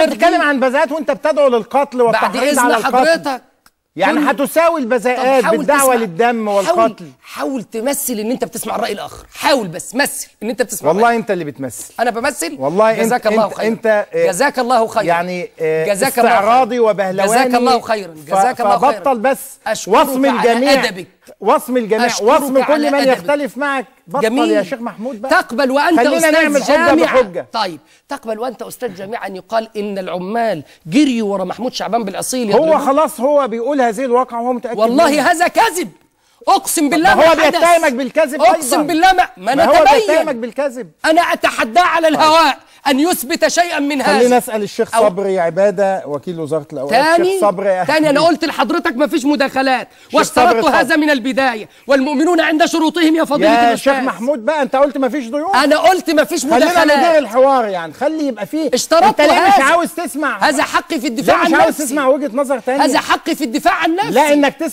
احنا بنتكلم عن بزاءات وانت بتدعو للقتل والتحريض على القتل حضرتك يعني هتساوي البذاءات بالدعوه للدم والقتل حاول, حاول تمثل ان انت بتسمع الراي الاخر حاول بس مثل ان انت بتسمع والله انت اللي بتمثل انا بمثل والله جزاك انت الله خيرا انت آه، جزاك الله خيرا يعني آه، جزاك استعراضي وبهلواني جزاك الله خيرا جزاك الله خيرا فبطل بس وصم الجميع ادبك وصم الجميع وصم كل من يختلف معك بطل جميل. يا شيخ محمود بقى تقبل وانت استاذ نعمل جامعه بحجة. طيب تقبل وانت استاذ جامعه ان يقال ان العمال جريوا ورا محمود شعبان بالاصيل هو خلاص هو بيقول هذه الواقع وهو متاكد والله منه. هذا كذب اقسم بالله ما هو بيتهمك بالكذب اقسم بالله ما, ما, انا هو بيتهمك بالكذب انا اتحداه على طيب. الهواء ان يثبت شيئا من هذا خلينا نسال الشيخ صبري عباده وكيل وزاره الاوقاف الشيخ صبري تاني انا قلت لحضرتك ما فيش مداخلات واشترطت هذا من البدايه والمؤمنون عند شروطهم يا فضيله يا الشيخ محمود بقى انت قلت ما فيش ضيوف انا قلت ما فيش مداخلات خلينا ندير الحوار يعني خلي يبقى فيه اشترطت انت ليه مش عاوز تسمع هذا حقي في الدفاع عن نفسي مش عاوز تسمع وجهه نظر تانية هذا حقي في الدفاع عن نفسي لا انك تسمع